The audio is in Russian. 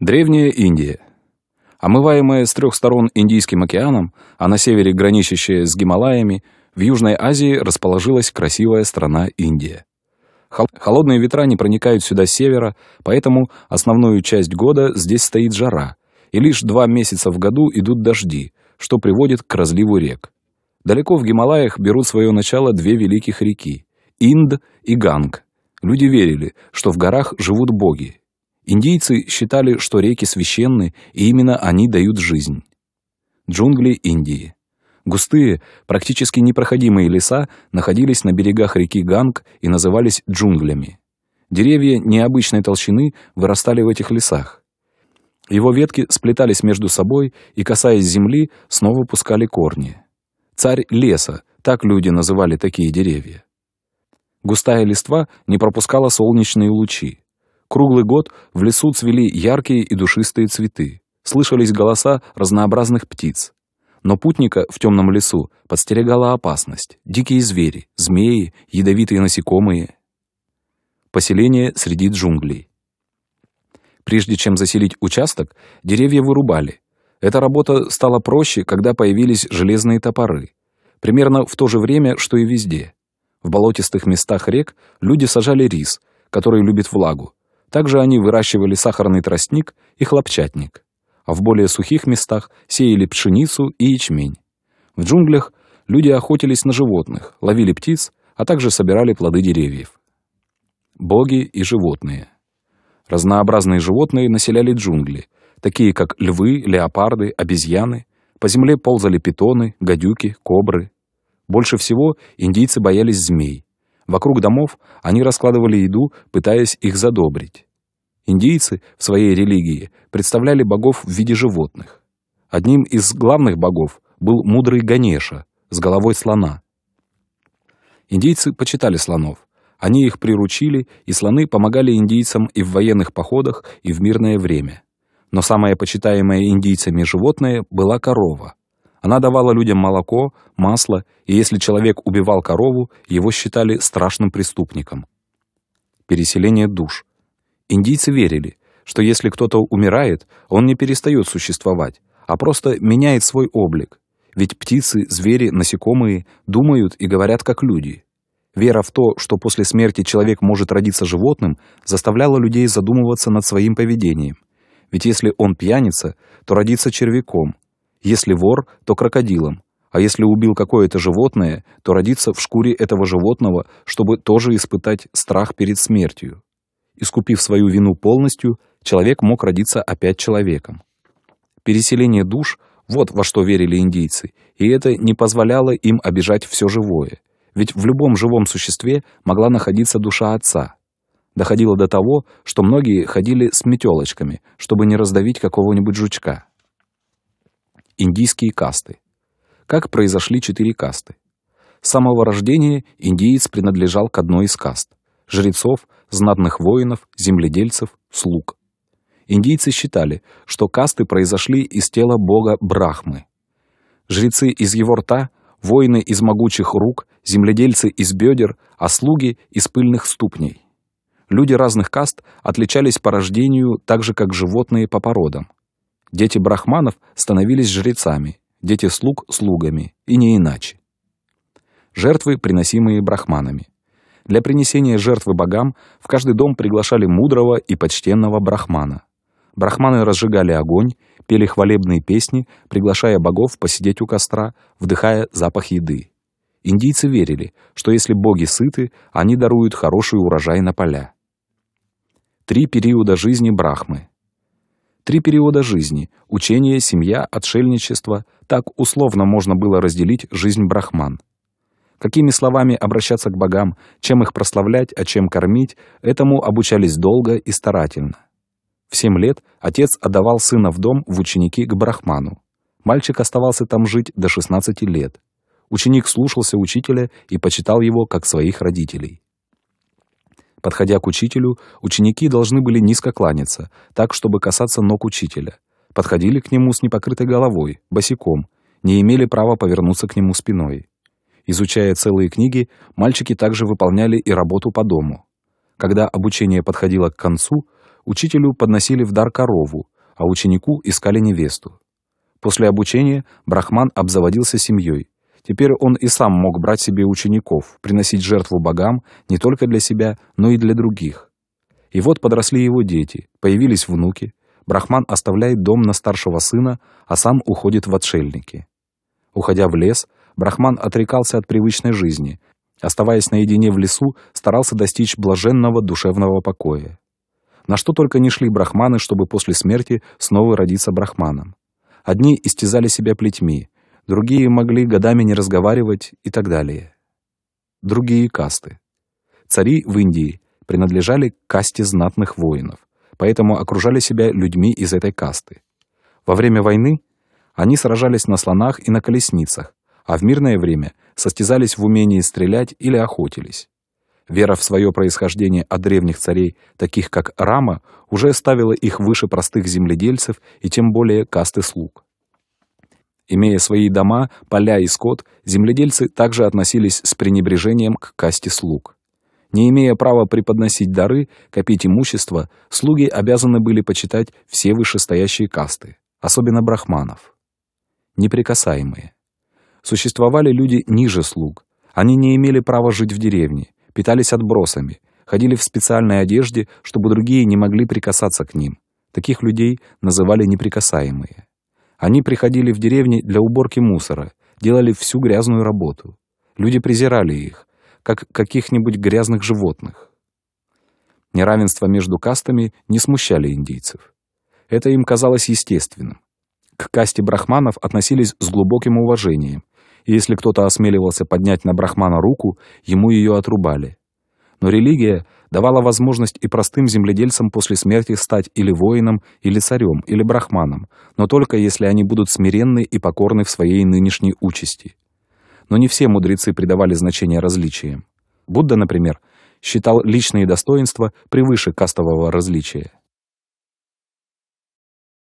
Древняя Индия. Омываемая с трех сторон Индийским океаном, а на севере граничащая с Гималаями, в Южной Азии расположилась красивая страна Индия. Холодные ветра не проникают сюда с севера, поэтому основную часть года здесь стоит жара, и лишь два месяца в году идут дожди, что приводит к разливу рек. Далеко в Гималаях берут свое начало две великих реки – Инд и Ганг. Люди верили, что в горах живут боги, Индийцы считали, что реки священны, и именно они дают жизнь. Джунгли Индии. Густые, практически непроходимые леса находились на берегах реки Ганг и назывались джунглями. Деревья необычной толщины вырастали в этих лесах. Его ветки сплетались между собой и, касаясь земли, снова пускали корни. Царь леса, так люди называли такие деревья. Густая листва не пропускала солнечные лучи. Круглый год в лесу цвели яркие и душистые цветы. Слышались голоса разнообразных птиц. Но путника в темном лесу подстерегала опасность. Дикие звери, змеи, ядовитые насекомые. Поселение среди джунглей. Прежде чем заселить участок, деревья вырубали. Эта работа стала проще, когда появились железные топоры. Примерно в то же время, что и везде. В болотистых местах рек люди сажали рис, который любит влагу, также они выращивали сахарный тростник и хлопчатник, а в более сухих местах сеяли пшеницу и ячмень. В джунглях люди охотились на животных, ловили птиц, а также собирали плоды деревьев. Боги и животные. Разнообразные животные населяли джунгли, такие как львы, леопарды, обезьяны. По земле ползали питоны, гадюки, кобры. Больше всего индийцы боялись змей, Вокруг домов они раскладывали еду, пытаясь их задобрить. Индийцы в своей религии представляли богов в виде животных. Одним из главных богов был мудрый Ганеша с головой слона. Индийцы почитали слонов. Они их приручили, и слоны помогали индийцам и в военных походах, и в мирное время. Но самое почитаемое индийцами животное была корова. Она давала людям молоко, масло, и если человек убивал корову, его считали страшным преступником. Переселение душ. Индийцы верили, что если кто-то умирает, он не перестает существовать, а просто меняет свой облик. Ведь птицы, звери, насекомые думают и говорят как люди. Вера в то, что после смерти человек может родиться животным, заставляла людей задумываться над своим поведением. Ведь если он пьяница, то родится червяком – если вор, то крокодилом. А если убил какое-то животное, то родиться в шкуре этого животного, чтобы тоже испытать страх перед смертью. Искупив свою вину полностью, человек мог родиться опять человеком. Переселение душ — вот во что верили индейцы, и это не позволяло им обижать все живое. Ведь в любом живом существе могла находиться душа отца. Доходило до того, что многие ходили с метелочками, чтобы не раздавить какого-нибудь жучка. Индийские касты. Как произошли четыре касты? С самого рождения индиец принадлежал к одной из каст – жрецов, знатных воинов, земледельцев, слуг. Индийцы считали, что касты произошли из тела бога Брахмы. Жрецы из его рта, воины из могучих рук, земледельцы из бедер, а слуги – из пыльных ступней. Люди разных каст отличались по рождению так же, как животные по породам. Дети брахманов становились жрецами, дети слуг — слугами, и не иначе. Жертвы, приносимые брахманами. Для принесения жертвы богам в каждый дом приглашали мудрого и почтенного брахмана. Брахманы разжигали огонь, пели хвалебные песни, приглашая богов посидеть у костра, вдыхая запах еды. Индийцы верили, что если боги сыты, они даруют хороший урожай на поля. Три периода жизни Брахмы Три периода жизни – учение, семья, отшельничество – так условно можно было разделить жизнь брахман. Какими словами обращаться к богам, чем их прославлять, а чем кормить, этому обучались долго и старательно. В семь лет отец отдавал сына в дом в ученики к брахману. Мальчик оставался там жить до 16 лет. Ученик слушался учителя и почитал его как своих родителей. Подходя к учителю, ученики должны были низко кланяться, так, чтобы касаться ног учителя. Подходили к нему с непокрытой головой, босиком, не имели права повернуться к нему спиной. Изучая целые книги, мальчики также выполняли и работу по дому. Когда обучение подходило к концу, учителю подносили в дар корову, а ученику искали невесту. После обучения Брахман обзаводился семьей, Теперь он и сам мог брать себе учеников, приносить жертву богам не только для себя, но и для других. И вот подросли его дети, появились внуки. Брахман оставляет дом на старшего сына, а сам уходит в отшельники. Уходя в лес, Брахман отрекался от привычной жизни, оставаясь наедине в лесу, старался достичь блаженного душевного покоя. На что только не шли брахманы, чтобы после смерти снова родиться брахманом. Одни истязали себя плетьми, другие могли годами не разговаривать и так далее. Другие касты. Цари в Индии принадлежали к касте знатных воинов, поэтому окружали себя людьми из этой касты. Во время войны они сражались на слонах и на колесницах, а в мирное время состязались в умении стрелять или охотились. Вера в свое происхождение от древних царей, таких как Рама, уже ставила их выше простых земледельцев и тем более касты слуг. Имея свои дома, поля и скот, земледельцы также относились с пренебрежением к касте слуг. Не имея права преподносить дары, копить имущество, слуги обязаны были почитать все вышестоящие касты, особенно брахманов. Неприкасаемые. Существовали люди ниже слуг. Они не имели права жить в деревне, питались отбросами, ходили в специальной одежде, чтобы другие не могли прикасаться к ним. Таких людей называли неприкасаемые. Они приходили в деревни для уборки мусора, делали всю грязную работу. Люди презирали их, как каких-нибудь грязных животных. Неравенство между кастами не смущали индийцев. Это им казалось естественным. К касте брахманов относились с глубоким уважением, и если кто-то осмеливался поднять на брахмана руку, ему ее отрубали. Но религия давала возможность и простым земледельцам после смерти стать или воином, или царем, или брахманом, но только если они будут смиренны и покорны в своей нынешней участи. Но не все мудрецы придавали значение различиям. Будда, например, считал личные достоинства превыше кастового различия.